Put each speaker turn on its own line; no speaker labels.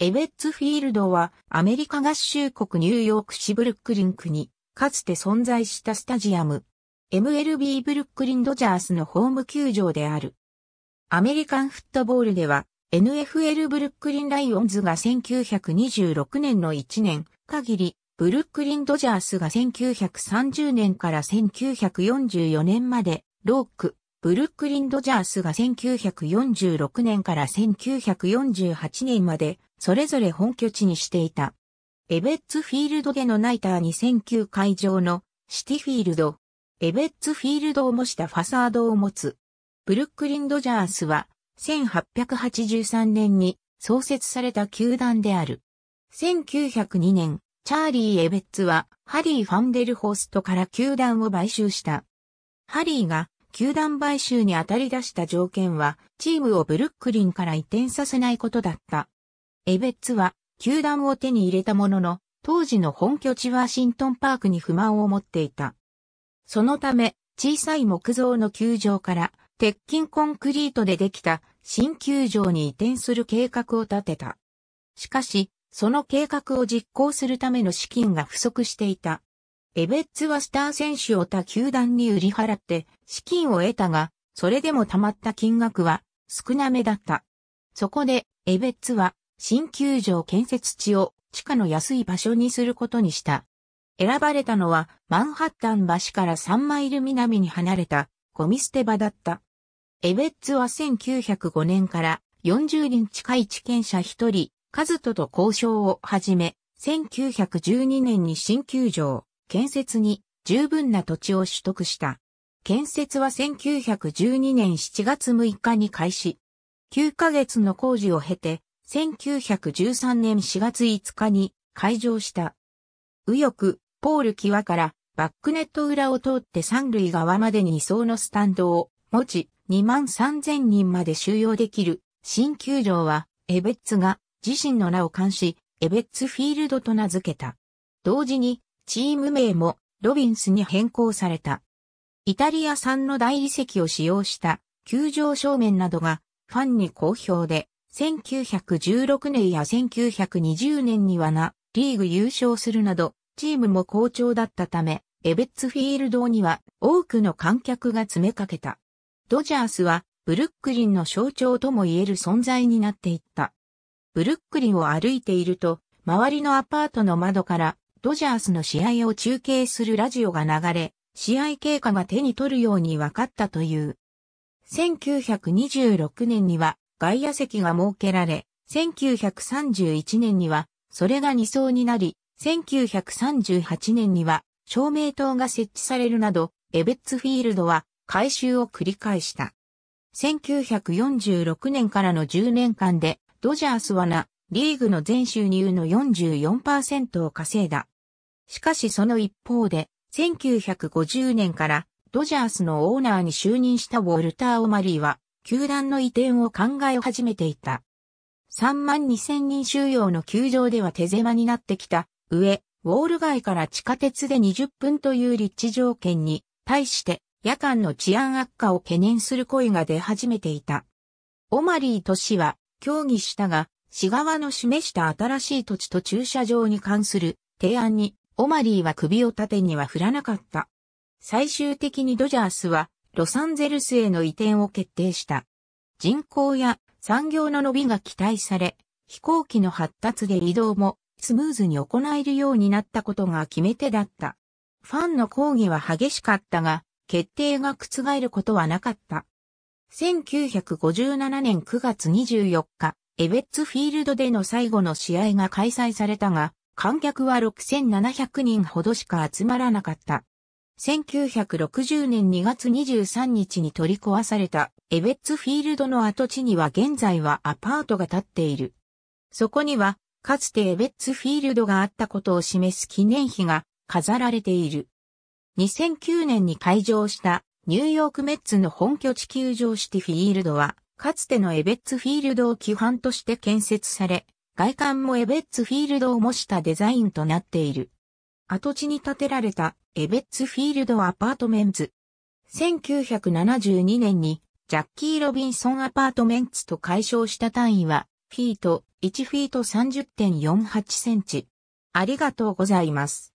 エベッツフィールドはアメリカ合衆国ニューヨーク市ブルックリン区にかつて存在したスタジアム。MLB ブルックリンドジャースのホーム球場である。アメリカンフットボールでは NFL ブルックリンライオンズが1926年の1年限り、ブルックリンドジャースが1930年から1944年まで、ローク、ブルックリン・ドジャースが1946年から1948年までそれぞれ本拠地にしていた。エベッツフィールドでのナイター2009会場のシティフィールド。エベッツフィールドを模したファサードを持つ。ブルックリン・ドジャースは1883年に創設された球団である。1902年、チャーリー・エベッツはハリー・ファンデルホーストから球団を買収した。ハリーが球団買収に当たり出した条件は、チームをブルックリンから移転させないことだった。エベッツは、球団を手に入れたものの、当時の本拠地ワシントンパークに不満を持っていた。そのため、小さい木造の球場から、鉄筋コンクリートでできた新球場に移転する計画を立てた。しかし、その計画を実行するための資金が不足していた。エベッツはスター選手を他球団に売り払って資金を得たが、それでも貯まった金額は少なめだった。そこで、エベッツは新球場建設地を地下の安い場所にすることにした。選ばれたのはマンハッタン橋から3マイル南に離れたゴミ捨て場だった。エベッツは1905年から40人近い地権者1人、カズトと交渉を始め、1912年に新球場、建設に十分な土地を取得した。建設は1912年7月6日に開始。9ヶ月の工事を経て、1913年4月5日に開場した。右翼、ポール際からバックネット裏を通って三塁側までに2層のスタンドを持ち、2万3000人まで収容できる新球場は、エベッツが自身の名を冠し、エベッツフィールドと名付けた。同時に、チーム名もロビンスに変更された。イタリア産の大理石を使用した球場正面などがファンに好評で、1916年や1920年にはな、リーグ優勝するなど、チームも好調だったため、エベッツフィールドには多くの観客が詰めかけた。ドジャースはブルックリンの象徴とも言える存在になっていった。ブルックリンを歩いていると、周りのアパートの窓からドジャースの試合を中継するラジオが流れ、試合経過が手に取るように分かったという。1926年には外野席が設けられ、1931年にはそれが2層になり、1938年には照明灯が設置されるなど、エベッツフィールドは改修を繰り返した。1946年からの10年間で、ドジャースはな、リーグの全収入の44%を稼いだ。しかしその一方で、1950年からドジャースのオーナーに就任したウォルター・オマリーは、球団の移転を考え始めていた。3万2000人収容の球場では手狭になってきた上、ウォール街から地下鉄で20分という立地条件に対して夜間の治安悪化を懸念する声が出始めていた。オマリーと市は協議したが市側の示した新しい土地と駐車場に関する提案に、オマリーは首を縦には振らなかった。最終的にドジャースは、ロサンゼルスへの移転を決定した。人口や産業の伸びが期待され、飛行機の発達で移動もスムーズに行えるようになったことが決め手だった。ファンの抗議は激しかったが、決定が覆ることはなかった。1957年9月24日、エベッツフィールドでの最後の試合が開催されたが、観客は6700人ほどしか集まらなかった。1960年2月23日に取り壊されたエベッツフィールドの跡地には現在はアパートが建っている。そこには、かつてエベッツフィールドがあったことを示す記念碑が飾られている。2009年に開場したニューヨークメッツの本拠地球場シティフィールドはかつてのエベッツフィールドを基盤として建設され、外観もエベッツフィールドを模したデザインとなっている。跡地に建てられたエベッツフィールドアパートメンズ。1972年にジャッキー・ロビンソンアパートメンツと解消した単位はフィート1フィート30.48センチ。ありがとうございます。